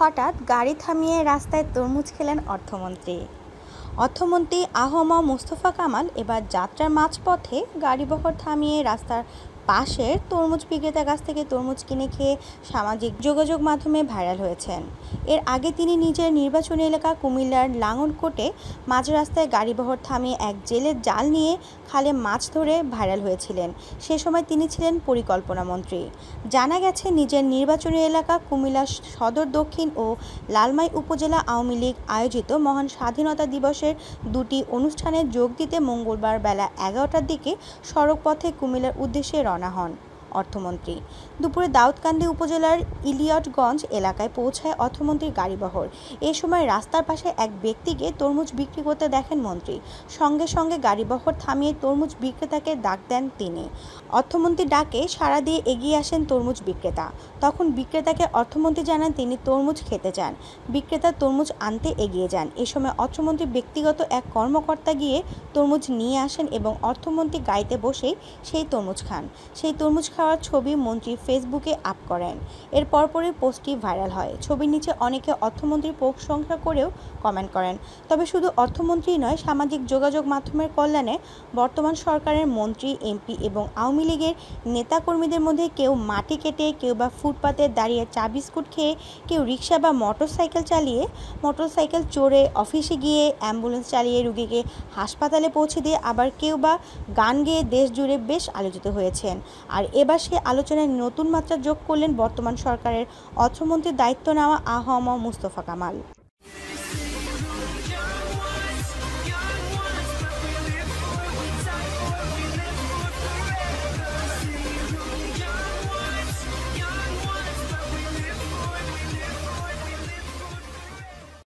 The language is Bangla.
হঠাৎ গাড়ি থামিয়ে রাস্তায় তরমুজ খেলেন অর্থমন্ত্রী অর্থমন্ত্রী আহমা মুস্তফা কামাল এবার যাত্রার মাঝপথে গাড়িবহর থামিয়ে রাস্তার পাশের তরমুজ বিক্রেতার কাছ থেকে তরমুজ কিনে খেয়ে সামাজিক যোগাযোগ মাধ্যমে ভাইরাল হয়েছেন এর আগে তিনি নিজের নির্বাচনী এলাকা কুমিল্লার লাঙনকোটে মাঝ রাস্তায় গাড়িবহর থামিয়ে এক জেলের জাল নিয়ে খালে মাছ ধরে ভাইরাল হয়েছিলেন সে সময় তিনি ছিলেন পরিকল্পনা মন্ত্রী জানা গেছে নিজের নির্বাচনী এলাকা কুমিল্লা সদর দক্ষিণ ও লালমাই উপজেলা আওয়ামী লীগ আয়োজিত মহান স্বাধীনতা দিবসের দুটি অনুষ্ঠানে যোগ দিতে মঙ্গলবার বেলা এগারোটার দিকে সড়কপথে কুমিল্লার উদ্দেশ্যে রওনা রওনা হন অর্থমন্ত্রী দুপুরে দাউদকান্দি উপজেলার ইলিয়টগঞ্জ এলাকায় পৌঁছায় অর্থমন্ত্রীর গাড়িবহর এ সময় রাস্তার পাশে এক ব্যক্তিকে তরমুজ বিক্রি করতে দেখেন মন্ত্রী সঙ্গে সঙ্গে গাড়িবহর থামিয়ে তরমুজ বিক্রেতাকে ডাক দেন তিনি অর্থমন্ত্রী ডাকে সাড়া দিয়ে এগিয়ে আসেন তরমুজ বিক্রেতা তখন বিক্রেতাকে অর্থমন্ত্রী জানান তিনি তরমুজ খেতে চান বিক্রেতা তরমুজ আনতে এগিয়ে যান এ সময় অর্থমন্ত্রী ব্যক্তিগত এক কর্মকর্তা গিয়ে তরমুজ নিয়ে আসেন এবং অর্থমন্ত্রী গাড়িতে বসেই সেই তরমুজ খান সেই তরমুজ খাওয়ার ছবি মন্ত্রী ফেসবুকে আপ করেন এর পরপরই পোস্টটি ভাইরাল হয় ছবির নিচে অনেকে অর্থমন্ত্রীর প্রশংসা করেও কমেন্ট করেন তবে শুধু অর্থমন্ত্রী নয় সামাজিক যোগাযোগ মাধ্যমের কল্যাণে বর্তমান সরকারের মন্ত্রী এমপি এবং আওয়ামী লীগের নেতাকর্মীদের মধ্যে কেউ মাটি কেটে কেউ বা ফুটপাতে দাঁড়িয়ে চা বিস্কুট খেয়ে কেউ রিক্সা বা মোটরসাইকেল চালিয়ে মোটরসাইকেল চড়ে অফিসে গিয়ে অ্যাম্বুলেন্স চালিয়ে রুগীকে হাসপাতালে পৌঁছে দিয়ে আবার কেউ বা গান গেয়ে দেশ জুড়ে বেশ আলোচিত হয়েছেন আর এবার এবার সেই আলোচনায় নতুন মাত্রা যোগ করলেন বর্তমান সরকারের অর্থমন্ত্রীর দায়িত্ব নেওয়া আহম মুস্তফা কামাল